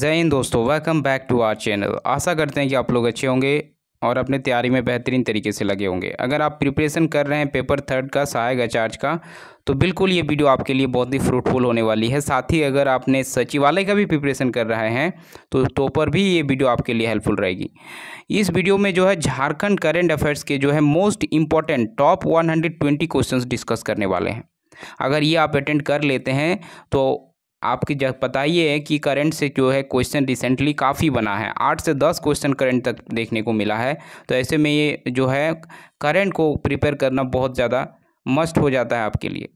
जैन दोस्तों welcome back to our channel आशा करते हैं कि आप लोग अच्छे होंगे और अपने तैयारी में बेहतरीन तरीके से लगे होंगे अगर आप प्रिपरेशन कर रहे हैं पेपर थर्ड का सहायक अचार्ज का तो बिल्कुल ये वीडियो आपके लिए बहुत ही फ्रूटफुल होने वाली है साथ ही अगर आपने सचिवालय का भी प्रिपरेशन कर रहे हैं तो तो पर भी ये वीडियो आपके लिए हेल्पफुल रहेगी इस वीडियो में जो है झारखंड करेंट अफेयर्स के जो है most important top twenty question discuss करने वाले हैं अगर ये आप अटेंड कर लेते हैं तो आपकी जब बताइए कि करंट से जो है क्वेश्चन रिसेंटली काफ़ी बना है आठ से दस क्वेश्चन करंट तक देखने को मिला है तो ऐसे में ये जो है करंट को प्रिपेयर करना बहुत ज़्यादा मस्ट हो जाता है आपके लिए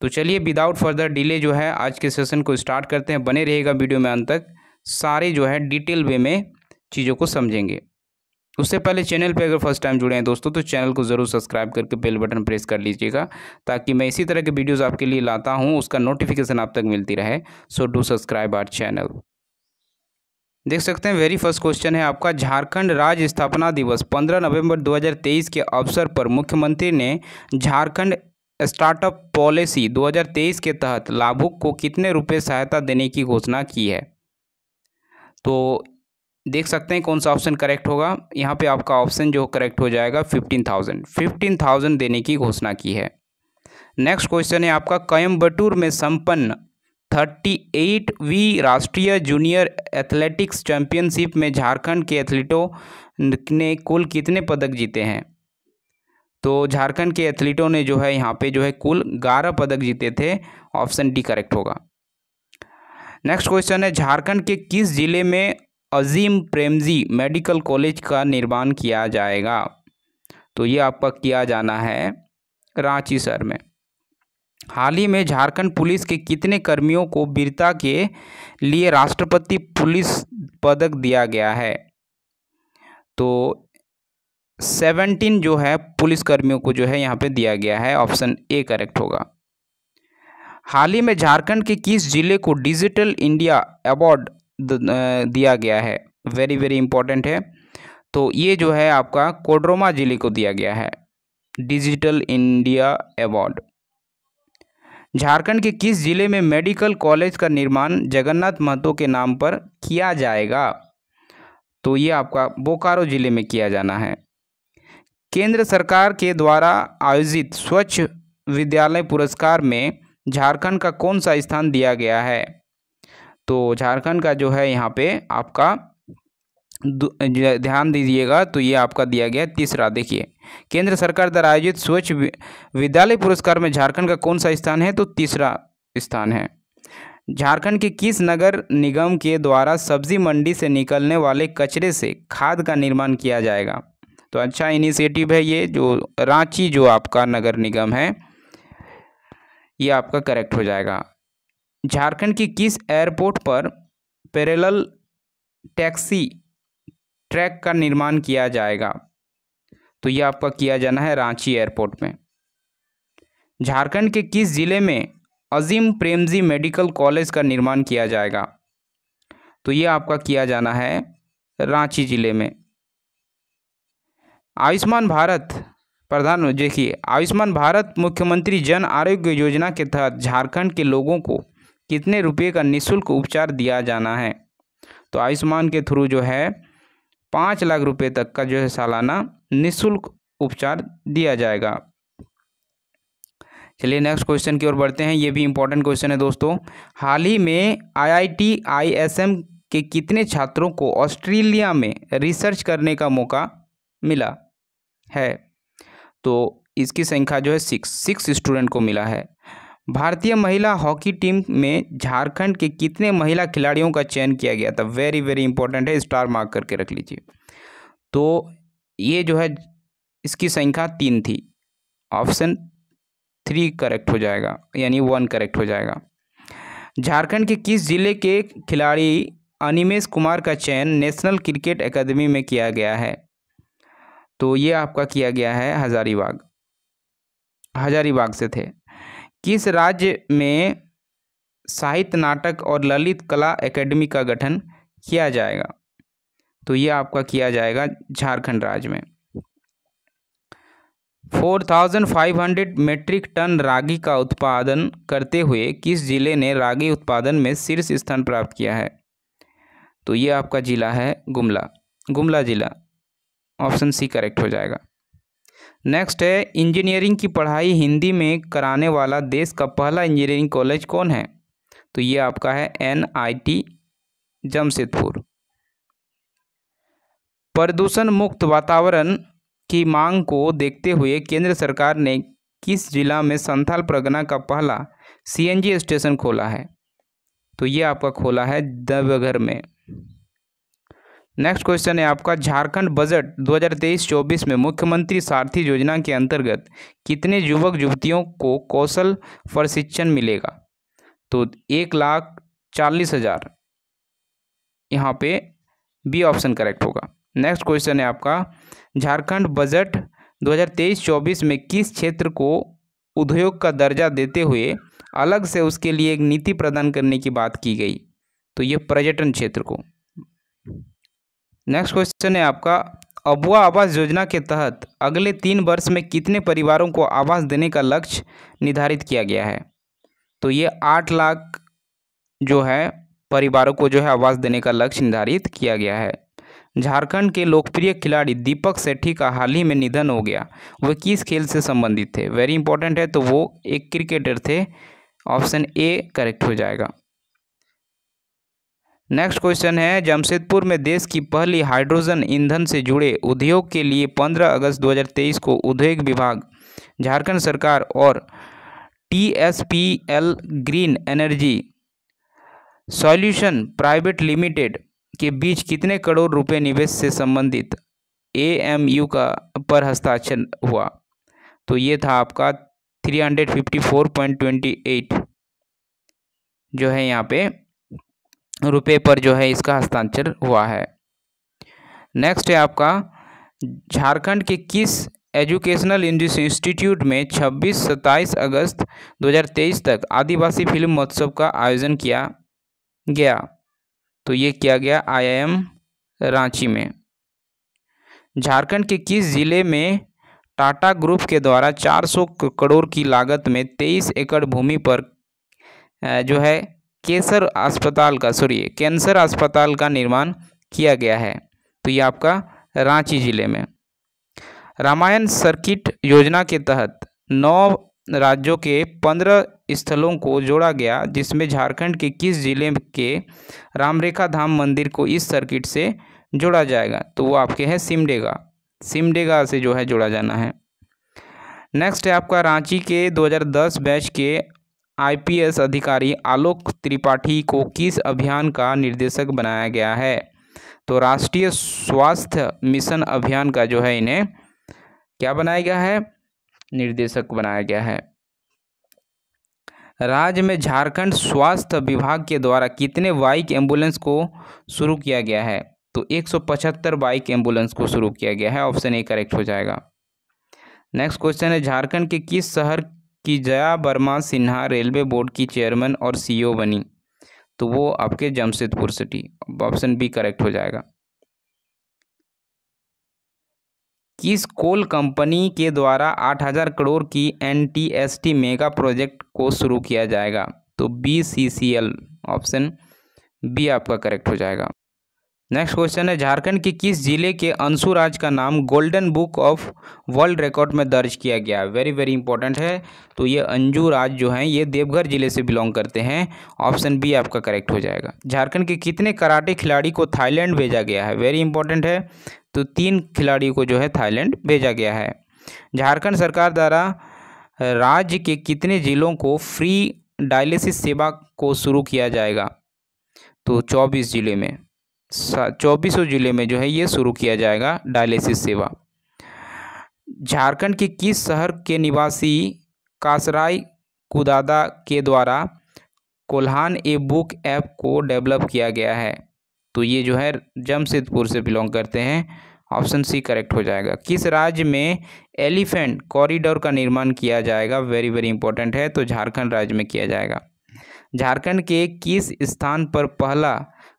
तो चलिए विदाउट फर्दर डिले जो है आज के सेशन को स्टार्ट करते हैं बने रहेगा वीडियो में अंत तक सारे जो है डिटेल वे में चीज़ों को समझेंगे उससे पहले चैनल पे अगर फर्स्ट टाइम जुड़े हैं दोस्तों तो चैनल को ज़रूर सब्सक्राइब करके बेल बटन प्रेस कर लीजिएगा ताकि मैं इसी तरह के वीडियोस आपके लिए लाता हूं उसका नोटिफिकेशन आप तक मिलती रहे so do subscribe our channel देख सकते हैं वेरी फर्स्ट क्वेश्चन है आपका झारखंड राज्य स्थापना दिवस पंद्रह नवम्बर दो के अवसर पर मुख्यमंत्री ने झारखंड स्टार्टअप पॉलिसी दो के तहत लाभुक को कितने रुपये सहायता देने की घोषणा की है तो देख सकते हैं कौन सा ऑप्शन करेक्ट होगा यहाँ पे आपका ऑप्शन जो करेक्ट हो जाएगा फिफ्टीन थाउजेंड फिफ्टीन थाउजेंड देने की घोषणा की है नेक्स्ट क्वेश्चन है आपका कोयम्बटूर में संपन्न थर्टी एटवीं राष्ट्रीय जूनियर एथलेटिक्स चैंपियनशिप में झारखंड के एथलीटों ने कुल कितने पदक जीते हैं तो झारखंड के एथलीटों ने जो है यहाँ पे जो है कुल ग्यारह पदक जीते थे ऑप्शन डी करेक्ट होगा नेक्स्ट क्वेश्चन है झारखंड के किस जिले में अजीम प्रेमजी मेडिकल कॉलेज का निर्माण किया जाएगा तो ये आपका किया जाना है रांची शहर में हाल ही में झारखंड पुलिस के कितने कर्मियों को वीरता के लिए राष्ट्रपति पुलिस पदक दिया गया है तो सेवनटीन जो है पुलिस कर्मियों को जो है यहाँ पे दिया गया है ऑप्शन ए करेक्ट होगा हाल ही में झारखंड के किस जिले को डिजिटल इंडिया अवार्ड दिया गया है वेरी वेरी इंपॉर्टेंट है तो ये जो है आपका कोडरोमा जिले को दिया गया है डिजिटल इंडिया अवार्ड झारखंड के किस जिले में मेडिकल कॉलेज का निर्माण जगन्नाथ महतो के नाम पर किया जाएगा तो ये आपका बोकारो जिले में किया जाना है केंद्र सरकार के द्वारा आयोजित स्वच्छ विद्यालय पुरस्कार में झारखंड का कौन सा स्थान दिया गया है तो झारखंड का जो है यहाँ पे आपका ध्यान दीजिएगा तो ये आपका दिया गया तीसरा देखिए केंद्र सरकार द्वारा आयोजित स्वच्छ विद्यालय पुरस्कार में झारखंड का कौन सा स्थान है तो तीसरा स्थान है झारखंड के किस नगर निगम के द्वारा सब्जी मंडी से निकलने वाले कचरे से खाद का निर्माण किया जाएगा तो अच्छा इनिशिएटिव है ये जो रांची जो आपका नगर निगम है ये आपका करेक्ट हो जाएगा झारखंड की किस एयरपोर्ट पर पैरेलल टैक्सी ट्रैक का निर्माण किया जाएगा तो यह आपका किया जाना है रांची एयरपोर्ट में झारखंड के किस ज़िले में अजीम प्रेमजी मेडिकल कॉलेज का निर्माण किया जाएगा तो यह आपका किया जाना है रांची ज़िले में आयुष्मान भारत प्रधान देखिए आयुष्मान भारत मुख्यमंत्री जन आरोग्य योजना के तहत झारखंड के लोगों को कितने रुपये का निःशुल्क उपचार दिया जाना है तो आयुष्मान के थ्रू जो है पाँच लाख रुपये तक का जो है सालाना निःशुल्क उपचार दिया जाएगा चलिए नेक्स्ट क्वेश्चन की ओर बढ़ते हैं ये भी इंपॉर्टेंट क्वेश्चन है दोस्तों हाल ही में आईआईटी आईएसएम के कितने छात्रों को ऑस्ट्रेलिया में रिसर्च करने का मौका मिला है तो इसकी संख्या जो है सिक्स सिक्स स्टूडेंट को मिला है भारतीय महिला हॉकी टीम में झारखंड के कितने महिला खिलाड़ियों का चयन किया गया था वेरी वेरी इंपॉर्टेंट है स्टार मार्क करके रख लीजिए तो ये जो है इसकी संख्या तीन थी ऑप्शन थ्री करेक्ट हो जाएगा यानी वन करेक्ट हो जाएगा झारखंड के किस जिले के खिलाड़ी अनिमेश कुमार का चयन नेशनल क्रिकेट एकेडमी में किया गया है तो ये आपका किया गया है हजारीबाग हजारीबाग से थे किस राज्य में साहित्य नाटक और ललित कला एकेडमी का गठन किया जाएगा तो ये आपका किया जाएगा झारखंड राज्य में four thousand five hundred metric ton रागी का उत्पादन करते हुए किस जिले ने रागी उत्पादन में शीर्ष स्थान प्राप्त किया है तो ये आपका जिला है गुमला गुमला जिला ऑप्शन सी करेक्ट हो जाएगा नेक्स्ट है इंजीनियरिंग की पढ़ाई हिंदी में कराने वाला देश का पहला इंजीनियरिंग कॉलेज कौन है तो ये आपका है एनआईटी जमशेदपुर प्रदूषण मुक्त वातावरण की मांग को देखते हुए केंद्र सरकार ने किस जिला में संथाल प्रगना का पहला सीएनजी स्टेशन खोला है तो ये आपका खोला है देवघर में नेक्स्ट क्वेश्चन है आपका झारखंड बजट 2023-24 में मुख्यमंत्री सारथी योजना के अंतर्गत कितने युवक युवतियों को कौशल प्रशिक्षण मिलेगा तो एक लाख चालीस हजार यहाँ पे बी ऑप्शन करेक्ट होगा नेक्स्ट क्वेश्चन है आपका झारखंड बजट 2023-24 में किस क्षेत्र को उद्योग का दर्जा देते हुए अलग से उसके लिए एक नीति प्रदान करने की बात की गई तो ये पर्यटन क्षेत्र को नेक्स्ट क्वेश्चन है आपका अबुआ आवास योजना के तहत अगले तीन वर्ष में कितने परिवारों को आवास देने का लक्ष्य निर्धारित किया गया है तो ये आठ लाख जो है परिवारों को जो है आवास देने का लक्ष्य निर्धारित किया गया है झारखंड के लोकप्रिय खिलाड़ी दीपक सेठी का हाल ही में निधन हो गया वह किस खेल से संबंधित थे वेरी इंपॉर्टेंट है तो वो एक क्रिकेटर थे ऑप्शन ए करेक्ट हो जाएगा नेक्स्ट क्वेश्चन है जमशेदपुर में देश की पहली हाइड्रोजन ईंधन से जुड़े उद्योग के लिए 15 अगस्त 2023 को उद्योग विभाग झारखंड सरकार और TSPL green energy solution private limited के बीच कितने करोड़ रुपए निवेश से संबंधित एएमयू का पर हस्ताक्षर हुआ तो ये था आपका 354.28 जो है यहाँ पे रुपये पर जो है इसका हस्तांतर हुआ है नेक्स्ट है आपका झारखंड के किस एजुकेशनल इंस्टीट्यूट में 26-27 अगस्त 2023 तक आदिवासी फिल्म महोत्सव का आयोजन किया गया तो ये किया गया आईआईएम रांची में झारखंड के किस जिले में टाटा ग्रुप के द्वारा 400 करोड़ की लागत में 23 एकड़ भूमि पर जो है केसर अस्पताल का सॉरी कैंसर अस्पताल का निर्माण किया गया है तो ये आपका रांची जिले में रामायण सर्किट योजना के तहत नौ राज्यों के पंद्रह स्थलों को जोड़ा गया जिसमें झारखंड के किस जिले के रामरेखा धाम मंदिर को इस सर्किट से जोड़ा जाएगा तो वो आपके हैं सिमडेगा सिमडेगा से जो है जोड़ा जाना है नेक्स्ट है आपका रांची के 2010 बैच के आईपीएस अधिकारी आलोक त्रिपाठी को किस अभियान का निर्देशक बनाया गया है तो राष्ट्रीय स्वास्थ्य मिशन अभियान का जो है इन्हें क्या बनाया गया है निर्देशक बनाया गया है राज्य में झारखंड स्वास्थ्य विभाग के द्वारा कितने बाइक एम्बुलेंस को शुरू किया गया है तो 175 बाइक एम्बुलेंस को शुरू किया गया है ऑप्शन ए करेक्ट हो जाएगा नेक्स्ट क्वेश्चन है झारखंड के किस शहर कि जया वर्मा सिन्हा रेलवे बोर्ड की चेयरमैन और सीईओ बनी तो वो आपके Jamshedpur city option B correct हो जाएगा किस कोल कंपनी के द्वारा 8000 करोड़ की एनटीएसटी मेगा प्रोजेक्ट को शुरू किया जाएगा तो B C C L option B आपका करेक्ट हो जाएगा नेक्स्ट क्वेश्चन है झारखंड के किस जिले के अंशु राज का नाम golden book of world record में दर्ज किया गया वेरी वेरी इंपॉर्टेंट है तो ये अंजू राज जो हैं ये देवघर जिले से बिलोंग करते हैं ऑप्शन बी आपका करेक्ट हो जाएगा झारखंड के कितने कराटे खिलाड़ी को थाईलैंड भेजा गया है वेरी इंपॉर्टेंट है तो तीन खिलाड़ी को जो है थाईलैंड भेजा गया है झारखंड सरकार द्वारा राज्य के कितने जिलों को फ्री डायलिसिस सेवा को शुरू किया जाएगा तो चौबीस जिले में चौबीसों जिले में जो है ये शुरू किया जाएगा डायलिसिस सेवा झारखंड के किस शहर के निवासी कासराय कुदादा के द्वारा कोल्हान ए बुक ऐप को डेवलप किया गया है तो ये जो है जमशेदपुर से बिलोंग करते हैं ऑप्शन सी करेक्ट हो जाएगा किस राज्य में एलिफेंट कॉरिडोर का निर्माण किया जाएगा वेरी वेरी इंपॉर्टेंट है तो झारखंड राज्य में किया जाएगा झारखंड के किस स्थान पर पहला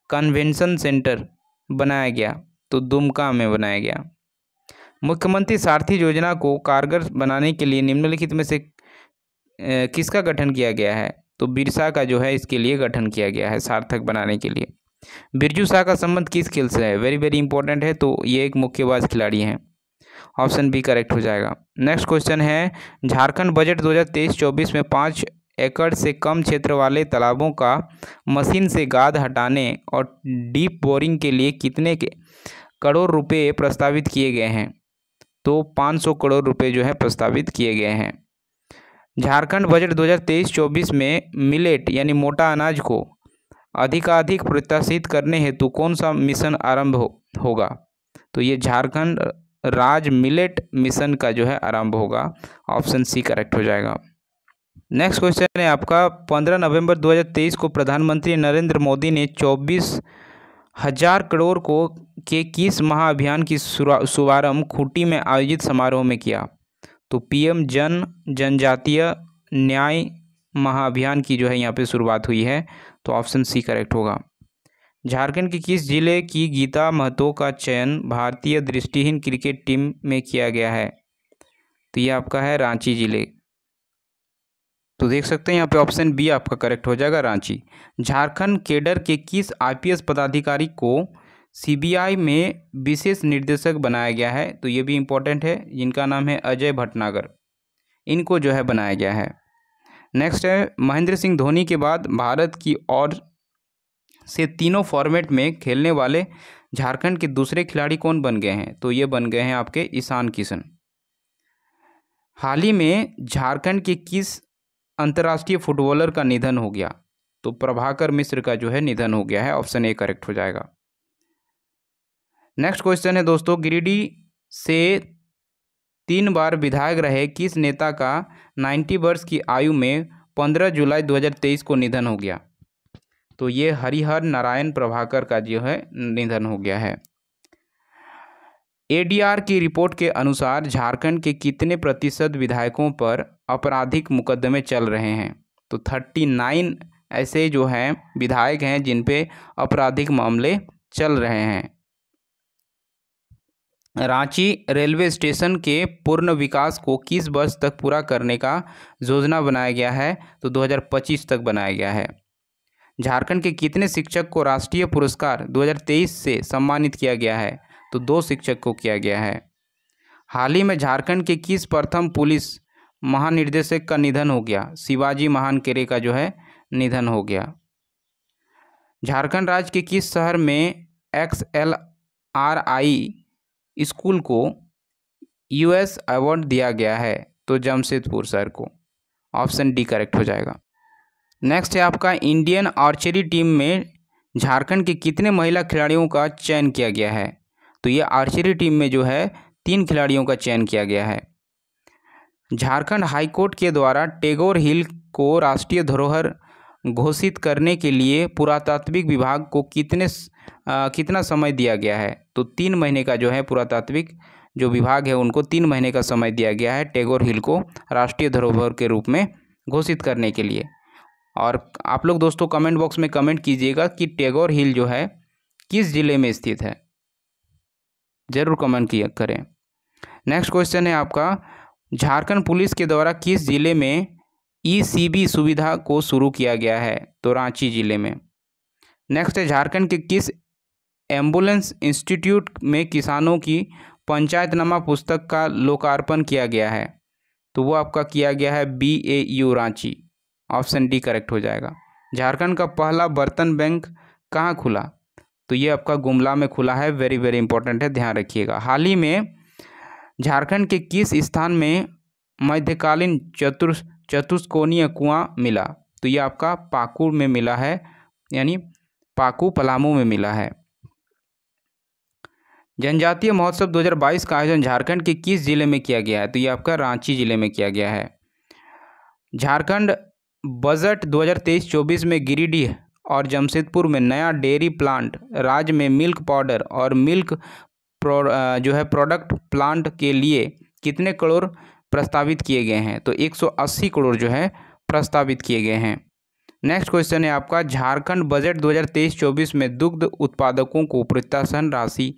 कन्वेंशन सेंटर बनाया गया तो दुमका में बनाया गया मुख्यमंत्री सारथी योजना को कारगर बनाने के लिए निम्नलिखित में से किसका गठन किया गया है तो बिरसा का जो है इसके लिए गठन किया गया है सार्थक बनाने के लिए बिरजू शाह का संबंध किस खेल से है वेरी वेरी इंपॉर्टेंट है तो ये एक मुक्केबाज खिलाड़ी हैं ऑप्शन बी करेक्ट हो जाएगा नेक्स्ट क्वेश्चन है झारखंड बजट 2023-24 में पाँच एकड़ से कम क्षेत्र वाले तालाबों का मशीन से गाद हटाने और डीप बोरिंग के लिए कितने के करोड़ रुपए प्रस्तावित किए गए हैं तो 500 करोड़ रुपए जो है प्रस्तावित किए गए हैं झारखंड बजट 2023-24 में मिलेट यानी मोटा अनाज को अधिकाधिक प्रत्याशित करने हेतु कौन सा मिशन आरंभ हो, होगा तो ये झारखंड राज मिलेट मिशन का जो है आरंभ होगा ऑप्शन सी करेक्ट हो जाएगा नेक्स्ट क्वेश्चन है आपका पंद्रह नवंबर 2023 को प्रधानमंत्री नरेंद्र मोदी ने चौबीस हजार करोड़ को के किस महाअभियान की शुभारंभ खूंटी में आयोजित समारोह में किया तो पीएम जन जनजातीय न्याय महाअभियान की जो है यहाँ पे शुरुआत हुई है तो ऑप्शन सी करेक्ट होगा झारखंड के किस जिले की गीता महतो का चयन भारतीय दृष्टिहीन क्रिकेट टीम में किया गया है तो ये आपका है रांची जिले तो देख सकते हैं यहाँ पे ऑप्शन बी आपका करेक्ट हो जाएगा रांची झारखंड केडर के किस आईपीएस पदाधिकारी को सीबीआई में विशेष निर्देशक बनाया गया है तो ये भी इम्पोर्टेंट है जिनका नाम है अजय भटनागर इनको जो है बनाया गया है नेक्स्ट है महेंद्र सिंह धोनी के बाद भारत की और से तीनों फॉर्मेट में खेलने वाले झारखंड के दूसरे खिलाड़ी कौन बन गए हैं तो ये बन गए हैं आपके ईशान किशन हाल ही में झारखंड के किस अंतर्राष्ट्रीय फुटबॉलर का निधन हो गया तो प्रभाकर मिश्र का जो है निधन हो गया है ऑप्शन ए करेक्ट हो जाएगा नेक्स्ट क्वेश्चन है दोस्तों गिरिडीह से तीन बार विधायक रहे किस नेता का 90 वर्ष की आयु में 15 जुलाई 2023 को निधन हो गया तो ये हरिहर नारायण प्रभाकर का जो है निधन हो गया है एडीआर की रिपोर्ट के अनुसार झारखंड के कितने प्रतिशत विधायकों पर आपराधिक मुकदमे चल रहे हैं तो थर्टी नाइन ऐसे जो हैं विधायक हैं जिन पे आपराधिक मामले चल रहे हैं रांची रेलवे स्टेशन के पूर्ण विकास को किस वर्ष तक पूरा करने का योजना बनाया गया है तो 2025 तक बनाया गया है झारखंड के कितने शिक्षक को राष्ट्रीय पुरस्कार 2023 से सम्मानित किया गया है तो दो शिक्षक को किया गया है हाल ही में झारखंड के किस प्रथम पुलिस महानिर्देशक का निधन हो गया शिवाजी महान केरे का जो है निधन हो गया झारखंड राज्य के किस शहर में X L R I school को यूएस अवार्ड दिया गया है तो जमशेदपुर शहर को ऑप्शन डी करेक्ट हो जाएगा नेक्स्ट है आपका इंडियन आर्चरी टीम में झारखंड के कितने महिला खिलाड़ियों का चयन किया गया है तो ये आर्चरी टीम में जो है तीन खिलाड़ियों का चयन किया गया है झारखंड हाईकोर्ट के द्वारा टेगोर हिल को राष्ट्रीय धरोहर घोषित करने के लिए पुरातात्विक विभाग को कितने आ, कितना समय दिया गया है तो तीन महीने का जो है पुरातात्विक जो विभाग है उनको तीन महीने का समय दिया गया है टेगोर हिल को राष्ट्रीय धरोहर के रूप में घोषित करने के लिए और आप लोग दोस्तों कमेंट बॉक्स में कमेंट कीजिएगा कि टेगोर हिल जो है किस ज़िले में स्थित है ज़रूर कमेंट किया करें नेक्स्ट क्वेश्चन है आपका झारखंड पुलिस के द्वारा किस ज़िले में ई e सुविधा को शुरू किया गया है तो रांची ज़िले में नेक्स्ट है झारखंड के किस एम्बुलेंस इंस्टीट्यूट में किसानों की पंचायतनामा पुस्तक का लोकार्पण किया गया है तो वो आपका किया गया है B A U Ranchi option D correct हो जाएगा झारखंड का पहला बर्तन बैंक कहाँ खुला तो ये आपका गुमला में खुला है वेरी वेरी इंपॉर्टेंट है ध्यान रखिएगा हाल ही में झारखंड के किस स्थान में मध्यकालीन चतुर् चतुष्कोणीय कुआं मिला तो ये आपका पाकू में मिला है यानी पाकू पलामू में मिला है जनजातीय महोत्सव 2022 का आयोजन झारखंड के किस जिले में किया गया है तो ये आपका रांची जिले में किया गया है झारखंड बजट 2023-24 में गिरिडीह और जमशेदपुर में नया डेयरी प्लांट राज्य में मिल्क पाउडर और मिल्क जो है प्रोडक्ट प्लांट के लिए कितने करोड़ प्रस्तावित किए गए हैं तो 180 करोड़ जो है प्रस्तावित किए गए हैं नेक्स्ट क्वेश्चन है आपका झारखंड बजट 2023-24 में दुग्ध उत्पादकों को प्रोत्साहन राशि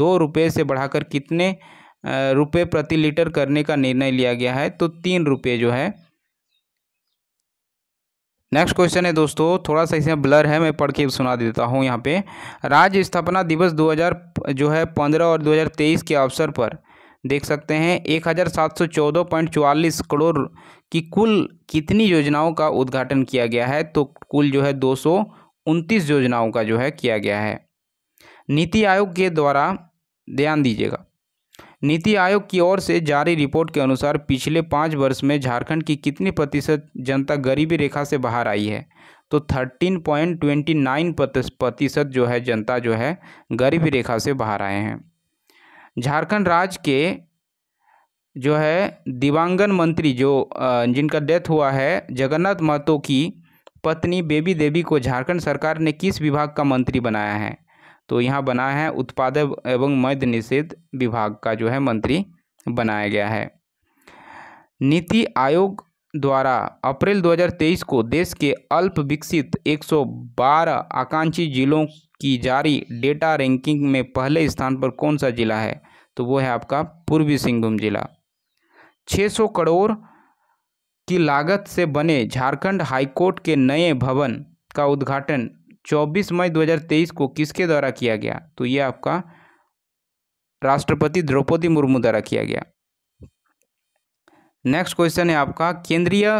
दो रुपये से बढ़ाकर कितने रुपये प्रति लीटर करने का निर्णय लिया गया है तो तीन रुपये जो है नेक्स्ट क्वेश्चन है दोस्तों थोड़ा सा इसमें ब्लर है मैं पढ़ के सुना देता हूँ यहाँ पे राज्य स्थापना दिवस 2000 जो है 15 और 2023 के अवसर पर देख सकते हैं एक हज़ार सात सौ चौदह पॉइंट चौवालीस करोड़ की कुल कितनी योजनाओं का उद्घाटन किया गया है तो कुल जो है दो सौ उनतीस योजनाओं का जो है किया गया है नीति आयोग के द्वारा ध्यान दीजिएगा नीति आयोग की ओर से जारी रिपोर्ट के अनुसार पिछले पाँच वर्ष में झारखंड की कितनी प्रतिशत जनता गरीबी रेखा से बाहर आई है तो थर्टीन पॉइंट ट्वेंटी नाइन प्रतिशत जो है जनता जो है गरीबी रेखा से बाहर आए हैं झारखंड राज्य के जो है दिवांगन मंत्री जो जिनका डेथ हुआ है जगन्नाथ महतो की पत्नी बेबी देवी को झारखंड सरकार ने किस विभाग का मंत्री बनाया है तो यहाँ बना है उत्पादक एवं मद्य निषेध विभाग का जो है मंत्री बनाया गया है नीति आयोग द्वारा अप्रैल 2023 को देश के अल्प विकसित 112 आकांक्षी जिलों की जारी डेटा रैंकिंग में पहले स्थान पर कौन सा जिला है तो वो है आपका पूर्वी सिंहभूम जिला 600 करोड़ की लागत से बने झारखंड हाईकोर्ट के नए भवन का उद्घाटन चौबीस मई 2023 को किसके द्वारा किया गया तो ये आपका राष्ट्रपति द्रौपदी मुर्मू द्वारा किया गया नेक्स्ट क्वेश्चन है आपका केंद्रीय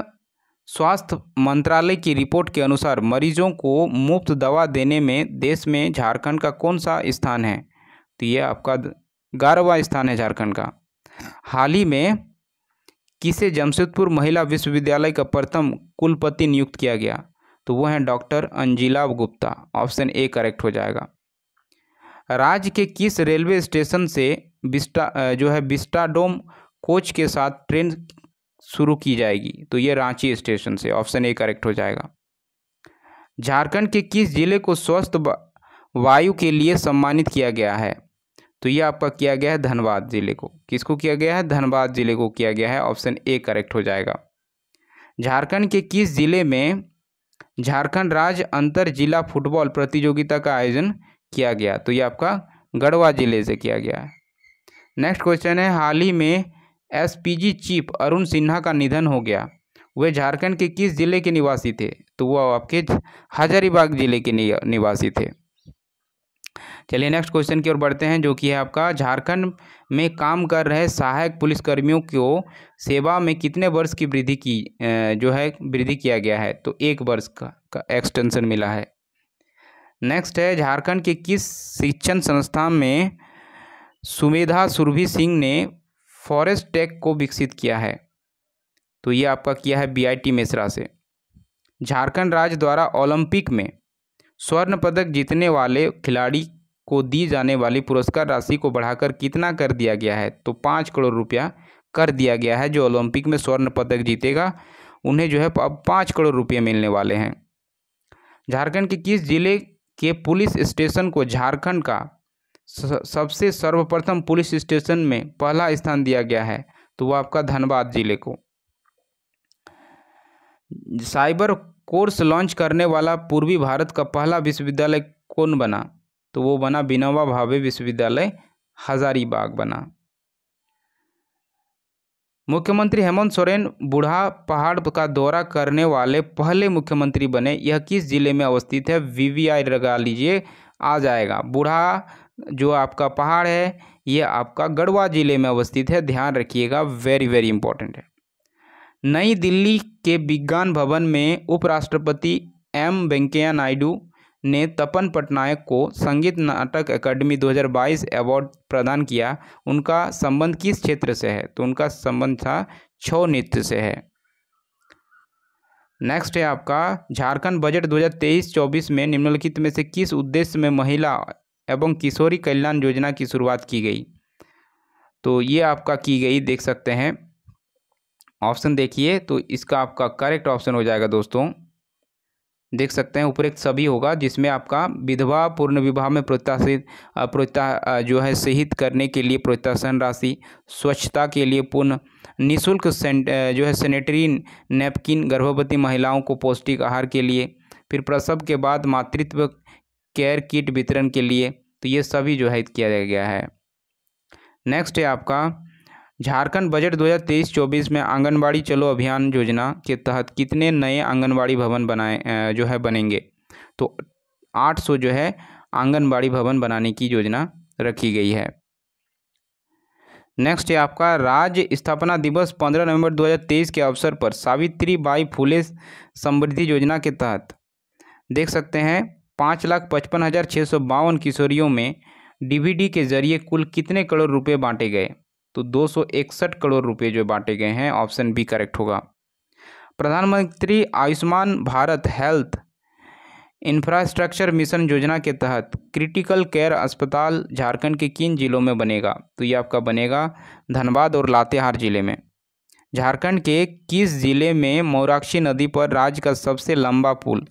स्वास्थ्य मंत्रालय की रिपोर्ट के अनुसार मरीजों को मुफ्त दवा देने में देश में झारखंड का कौन सा स्थान है तो ये आपका ग्यारहवा स्थान है झारखंड का हाल ही में किसे जमशेदपुर महिला विश्वविद्यालय का प्रथम कुलपति नियुक्त किया गया तो वो हैं doctor Anjila Gupta option A correct हो जाएगा राज्य के किस रेलवे स्टेशन से बिस्टा जो है बिस्टाडोम कोच के साथ ट्रेन शुरू की जाएगी तो ये रांची स्टेशन से ऑप्शन ए करेक्ट हो जाएगा झारखंड के किस जिले को स्वस्थ वायु के लिए सम्मानित किया गया है तो ये आपका किया गया है धनबाद जिले को किसको किया गया है धनबाद जिले को किया गया है ऑप्शन ए करेक्ट हो जाएगा झारखंड के किस जिले में झारखंड राज्य अंतर जिला फुटबॉल प्रतियोगिता का आयोजन किया गया तो ये आपका गढ़वा जिले से किया गया है नेक्स्ट क्वेश्चन है हाल ही में एसपीजी चीफ अरुण सिन्हा का निधन हो गया वे झारखंड के किस जिले के निवासी थे तो वह आपके हजारीबाग जिले के निवासी थे चलिए नेक्स्ट क्वेश्चन की ओर बढ़ते हैं जो कि है आपका झारखंड में काम कर रहे सहायक पुलिसकर्मियों को सेवा में कितने वर्ष की वृद्धि की जो है वृद्धि किया गया है तो एक वर्ष का, का एक्सटेंशन मिला है नेक्स्ट है झारखंड के किस शिक्षण संस्थान में सुमेधा सुरभि सिंह ने फॉरेस्ट टेक को विकसित किया है तो ये आपका किया है बीआईटी मिश्रा से झारखंड राज्य द्वारा ओलंपिक में स्वर्ण पदक जीतने वाले खिलाड़ी को दी जाने वाली पुरस्कार राशि को बढ़ाकर कितना कर दिया गया है तो पाँच करोड़ रुपया कर दिया गया है जो ओलंपिक में स्वर्ण पदक जीतेगा उन्हें जो है अब पाँच करोड़ रुपये मिलने वाले हैं झारखंड के किस जिले के पुलिस स्टेशन को झारखंड का सबसे सर्वप्रथम पुलिस स्टेशन में पहला स्थान दिया गया है तो वह आपका धनबाद जिले को साइबर कोर्स लॉन्च करने वाला पूर्वी भारत का पहला विश्वविद्यालय कौन बना तो वो बना विनोबा भावे विश्वविद्यालय हजारीबाग बना मुख्यमंत्री हेमंत सोरेन बूढ़ा पहाड़ का दौरा करने वाले पहले मुख्यमंत्री बने यह किस जिले में अवस्थित है वीवीआई लगा लीजिए आ जाएगा बूढ़ा जो आपका पहाड़ है यह आपका गढ़वा जिले में अवस्थित है ध्यान रखिएगा वेरी वेरी इंपॉर्टेंट है नई दिल्ली के विज्ञान भवन में उपराष्ट्रपति एम वेंकैया नायडू ने तपन पटनायक को संगीत नाटक अकादमी 2022 अवार्ड प्रदान किया उनका संबंध किस क्षेत्र से है तो उनका संबंध था छो नृत्य से है नेक्स्ट है आपका झारखंड बजट 2023-24 में निम्नलिखित में से किस उद्देश्य में महिला एवं किशोरी कल्याण योजना की शुरुआत की गई तो ये आपका की गई देख सकते हैं ऑप्शन देखिए तो इसका आपका करेक्ट ऑप्शन हो जाएगा दोस्तों देख सकते हैं उपरोक्त सभी होगा जिसमें आपका विधवा पूर्ण विवाह में प्रोत्साहित प्रोत्साह जो है सहित करने के लिए प्रोत्साहन राशि स्वच्छता के लिए पूर्ण निःशुल्क जो है सेनेटरी नैपकिन गर्भवती महिलाओं को पौष्टिक आहार के लिए फिर प्रसव के बाद मातृत्व केयर किट वितरण के लिए तो ये सभी जो है किया गया है नेक्स्ट है आपका झारखंड बजट 2023-24 में आंगनबाड़ी चलो अभियान योजना के तहत कितने नए आंगनबाड़ी भवन बनाए जो है बनेंगे तो 800 जो है आंगनबाड़ी भवन बनाने की योजना रखी गई है नेक्स्ट है आपका राज्य स्थापना दिवस 15 नवंबर 2023 के अवसर पर सावित्री बाई फूले समृद्धि योजना के तहत देख सकते हैं पाँच लाख पचपन हज़ार छः सौ बावन किशोरियों में डीवीडी के जरिए कुल कितने करोड़ रुपए बांटे गए तो दो करोड़ रुपये जो बांटे गए हैं ऑप्शन बी करेक्ट होगा प्रधानमंत्री Ayushman Bharat health infrastructure mission योजना के तहत क्रिटिकल केयर अस्पताल झारखंड के किन जिलों में बनेगा तो ये आपका बनेगा धनबाद और लातेहार ज़िले में झारखंड के किस ज़िले में मोराक्षी नदी पर राज्य का सबसे लंबा पुल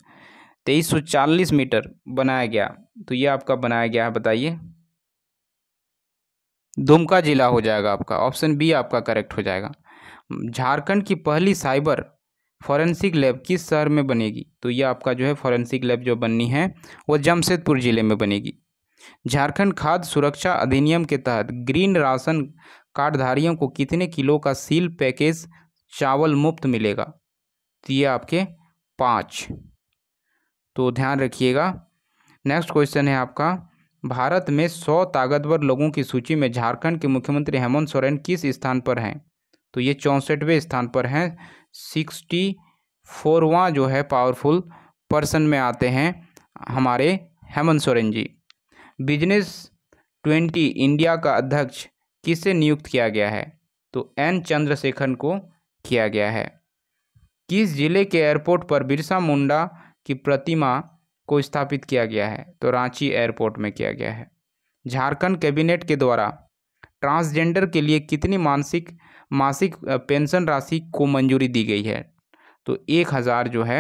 तेईस मीटर बनाया गया तो ये आपका बनाया गया है बताइए दुमका जिला हो जाएगा आपका ऑप्शन बी आपका करेक्ट हो जाएगा झारखंड की पहली साइबर फॉरेंसिक लैब किस शहर में बनेगी तो ये आपका जो है फॉरेंसिक लैब जो बननी है वो जमशेदपुर ज़िले में बनेगी झारखंड खाद्य सुरक्षा अधिनियम के तहत ग्रीन राशन कार्डधारियों को कितने किलो का सील पैकेज चावल मुफ्त मिलेगा तो ये आपके पाँच तो ध्यान रखिएगा नेक्स्ट क्वेश्चन है आपका भारत में सौ ताकतवर लोगों की सूची में झारखंड के मुख्यमंत्री हेमंत सोरेन किस स्थान पर हैं तो ये चौंसठवें स्थान पर हैं सिक्सटी फोरवा जो है पावरफुल पर्सन में आते हैं हमारे Hemant Soren ji business twenty India का अध्यक्ष किसे नियुक्त किया गया है तो एन चंद्रशेखर को किया गया है किस जिले के एयरपोर्ट पर बिरसा मुंडा की प्रतिमा को स्थापित किया गया है तो रांची एयरपोर्ट में किया गया है झारखंड कैबिनेट के द्वारा ट्रांसजेंडर के लिए कितनी मानसिक मासिक पेंशन राशि को मंजूरी दी गई है तो एक हज़ार जो है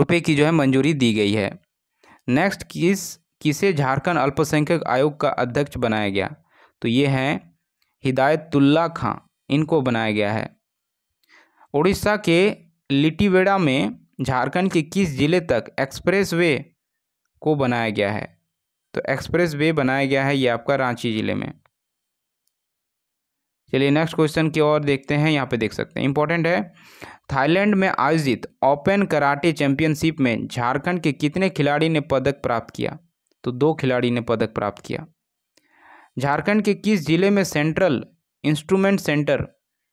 रुपए की जो है मंजूरी दी गई है नेक्स्ट किस किसे झारखंड अल्पसंख्यक आयोग का अध्यक्ष बनाया गया तो ये हैं हिदायतुल्ला खां इनको बनाया गया है उड़ीसा के लिटिवेड़ा में झारखंड के किस ज़िले तक एक्सप्रेस वे को बनाया गया है तो एक्सप्रेस वे बनाया गया है ये आपका रांची ज़िले में चलिए नेक्स्ट क्वेश्चन की ओर देखते हैं यहाँ पे देख सकते हैं इंपॉर्टेंट है थाईलैंड में आयोजित ओपन कराटे चैंपियनशिप में झारखंड के कितने खिलाड़ी ने पदक प्राप्त किया तो दो खिलाड़ी ने पदक प्राप्त किया झारखंड के किस जिले में सेंट्रल इंस्ट्रूमेंट सेंटर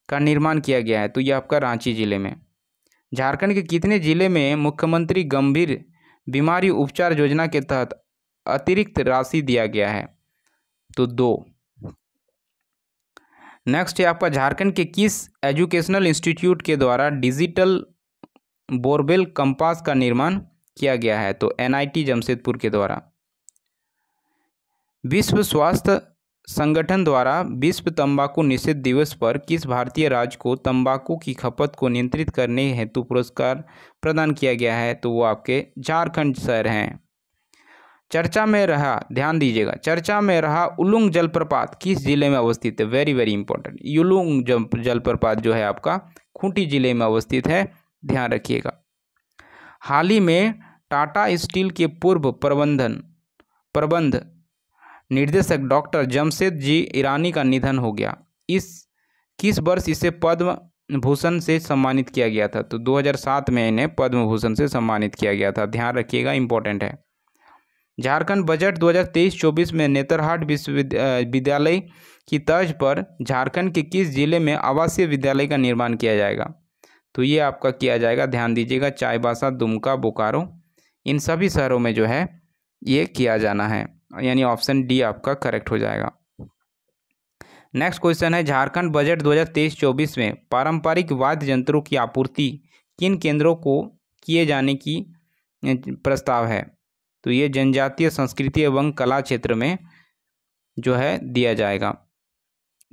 का निर्माण किया गया है तो यह आपका रांची ज़िले में झारखंड के कितने जिले में मुख्यमंत्री गंभीर बीमारी उपचार योजना के तहत अतिरिक्त राशि दिया गया है तो दो नेक्स्ट है आपका झारखंड के किस एजुकेशनल इंस्टीट्यूट के द्वारा डिजिटल बोरवेल कंपास का निर्माण किया गया है तो एनआईटी जमशेदपुर के द्वारा विश्व स्वास्थ्य संगठन द्वारा विश्व तंबाकू निषेध दिवस पर किस भारतीय राज्य को तंबाकू की खपत को नियंत्रित करने हेतु पुरस्कार प्रदान किया गया है तो वो आपके झारखंड शहर हैं चर्चा में रहा ध्यान दीजिएगा चर्चा में रहा उलुंग जलप्रपात किस जिले में अवस्थित है वेरी वेरी इंपॉर्टेंट युलुंग जलप्रपात जो है आपका खूंटी जिले में अवस्थित है ध्यान रखिएगा हाल ही में टाटा स्टील के पूर्व प्रबंधन प्रबंध निर्देशक डॉक्टर जमशेद जी ईरानी का निधन हो गया इस किस वर्ष इसे पद्म भूषण से सम्मानित किया गया था तो 2007 में इन्हें पद्म भूषण से सम्मानित किया गया था ध्यान रखिएगा इंपॉर्टेंट है झारखंड बजट 2023-24 में नेतरहाट विश्वविद्यालय की तर्ज पर झारखंड के किस जिले में आवासीय विद्यालय का निर्माण किया जाएगा तो ये आपका किया जाएगा ध्यान दीजिएगा चाईबासा दुमका बोकारो इन सभी शहरों में जो है ये किया जाना है यानी ऑप्शन डी आपका करेक्ट हो जाएगा नेक्स्ट क्वेश्चन है झारखंड बजट 2023-24 में पारंपरिक वाद्य यंत्रों की आपूर्ति किन केंद्रों को किए जाने की प्रस्ताव है तो ये जनजातीय संस्कृति एवं कला क्षेत्र में जो है दिया जाएगा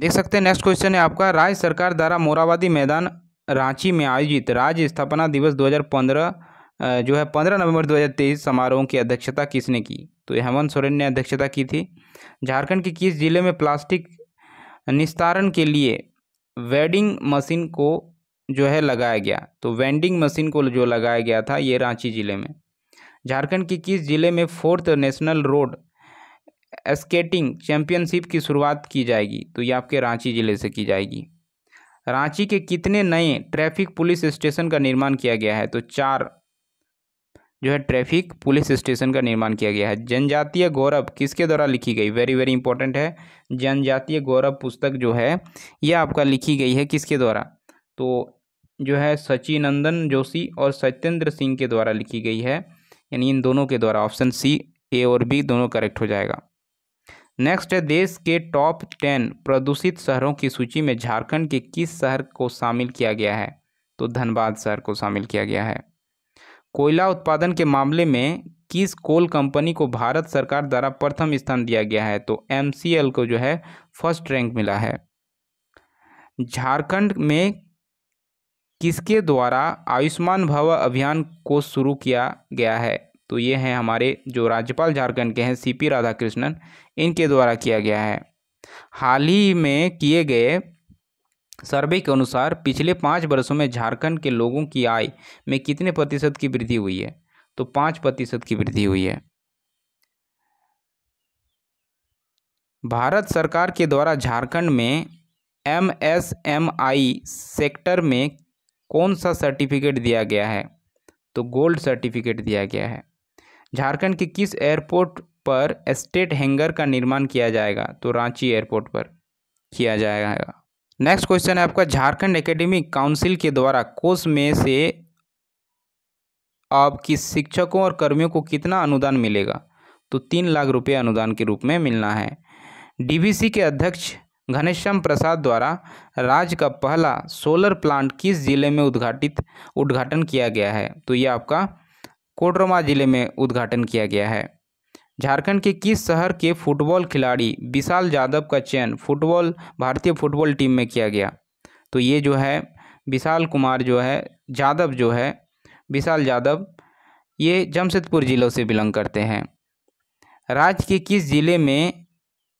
देख सकते हैं नेक्स्ट क्वेश्चन है आपका राज्य सरकार द्वारा मोराबादी मैदान रांची में आयोजित राज्य स्थापना दिवस दो जो है पंद्रह नवंबर 2023 समारोह की अध्यक्षता किसने की तो हेमंत सोरेन ने अध्यक्षता की थी झारखंड के किस जिले में प्लास्टिक निस्तारण के लिए वेडिंग मशीन को जो है लगाया गया तो वेंडिंग मशीन को जो लगाया गया था ये रांची ज़िले में झारखंड के किस ज़िले में fourth national road skating championship की शुरुआत की जाएगी तो ये आपके रांची ज़िले से की जाएगी रांची के कितने नए ट्रैफिक पुलिस स्टेशन का निर्माण किया गया है तो चार जो है ट्रैफिक पुलिस स्टेशन का निर्माण किया गया है जनजातीय गौरव किसके द्वारा लिखी गई वेरी वेरी इंपॉर्टेंट है जनजातीय गौरव पुस्तक जो है यह आपका लिखी गई है किसके द्वारा तो जो है सचिनंदन जोशी और सत्येंद्र सिंह के द्वारा लिखी गई है यानी इन दोनों के द्वारा ऑप्शन सी ए और बी दोनों करेक्ट हो जाएगा नेक्स्ट है देश के टॉप टेन प्रदूषित शहरों की सूची में झारखंड के किस शहर को शामिल किया गया है तो धनबाद शहर को शामिल किया गया है कोयला उत्पादन के मामले में किस कोल कंपनी को भारत सरकार द्वारा प्रथम स्थान दिया गया है तो एम को जो है फर्स्ट रैंक मिला है झारखंड में किसके द्वारा आयुष्मान भव अभियान को शुरू किया गया है तो ये हैं हमारे जो राज्यपाल झारखंड के हैं सीपी राधाकृष्णन इनके द्वारा किया गया है हाल ही में किए गए सर्वे के अनुसार पिछले पाँच वर्षों में झारखंड के लोगों की आय में कितने प्रतिशत की वृद्धि हुई है तो पाँच प्रतिशत की वृद्धि हुई है भारत सरकार के द्वारा झारखंड में M S M E sector में कौन सा सर्टिफिकेट दिया गया है तो गोल्ड सर्टिफिकेट दिया गया है झारखंड के किस एयरपोर्ट पर स्टेट हैंगर का निर्माण किया जाएगा तो रांची एयरपोर्ट पर किया जाएगा नेक्स्ट क्वेश्चन है आपका झारखंड एकेडमिक काउंसिल के द्वारा कोष में से आपकी शिक्षकों और कर्मियों को कितना अनुदान मिलेगा तो तीन लाख रुपये अनुदान के रूप में मिलना है डीबीसी के अध्यक्ष घनश्याम प्रसाद द्वारा राज्य का पहला सोलर प्लांट किस जिले में उद्घाटित उद्घाटन किया गया है तो ये आपका कोडरमा जिले में उद्घाटन किया गया है झारखंड के किस शहर के फुटबॉल खिलाड़ी विशाल यादव का चयन फुटबॉल भारतीय फुटबॉल टीम में किया गया तो ये जो है विशाल कुमार जो है यादव जो है विशाल यादव ये जमशेदपुर ज़िलों से बिलोंग करते हैं राज्य के किस ज़िले में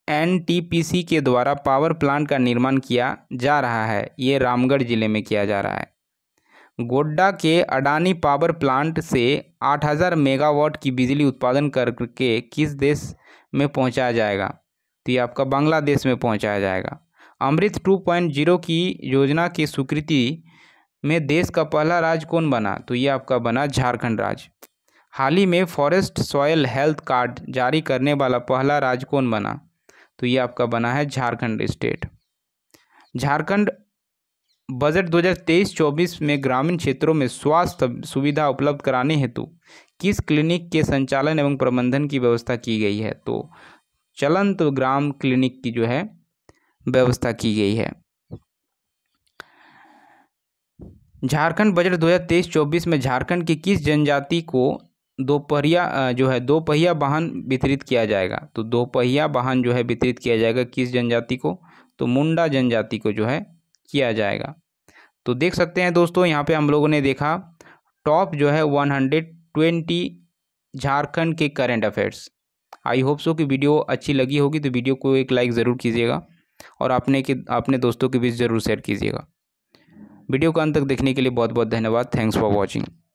एनटीपीसी के द्वारा पावर प्लांट का निर्माण किया जा रहा है ये रामगढ़ ज़िले में किया जा रहा है गोड्डा के अडानी पावर प्लांट से 8000 मेगावाट की बिजली उत्पादन करके किस देश में पहुंचाया जाएगा तो ये आपका बांग्लादेश में पहुंचाया जाएगा अमृत 2.0 की योजना की स्वीकृति में देश का पहला राज्य कौन बना तो ये आपका बना झारखंड राज्य हाल ही में फॉरेस्ट सॉयल हेल्थ कार्ड जारी करने वाला पहला राज्य कौन बना तो ये आपका बना है झारखंड स्टेट झारखंड बजट 2023-24 में ग्रामीण क्षेत्रों में स्वास्थ्य सुविधा उपलब्ध कराने हेतु किस क्लिनिक के संचालन एवं प्रबंधन की व्यवस्था की गई है तो चलंत तो ग्राम क्लिनिक की जो है व्यवस्था की गई है झारखंड बजट 2023-24 में झारखंड की किस जनजाति को दोपहिया जो है दोपहिया वाहन वितरित किया जाएगा तो दोपहिया वाहन जो है वितरित किया जाएगा किस जनजाति को तो मुंडा जनजाति को जो है किया जाएगा तो देख सकते हैं दोस्तों यहाँ पे हम लोगों ने देखा टॉप जो है 120 झारखंड के current affairs I hope so कि वीडियो अच्छी लगी होगी तो वीडियो को एक लाइक ज़रूर कीजिएगा और अपने के अपने दोस्तों के बीच ज़रूर शेयर कीजिएगा वीडियो को अंत तक देखने के लिए बहुत बहुत धन्यवाद थैंक्स फॉर वॉचिंग